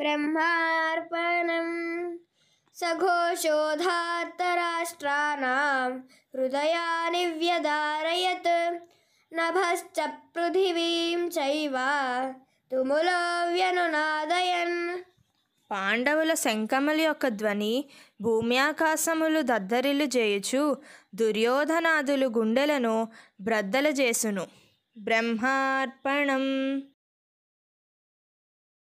ब्रह्मार्पणम् హృదయాని వ్యదారయత్ నభశ్చ పృథివీం చైవ తుములో వ్యనునాదయన్ పాండవుల శంఖముల యొక్క ధ్వని భూమి ఆకాశములు దద్దరిలు చేయుచు దుర్యోధనాదులు గుండెలను బ్రద్దల చేసును బ్రహ్మార్పణం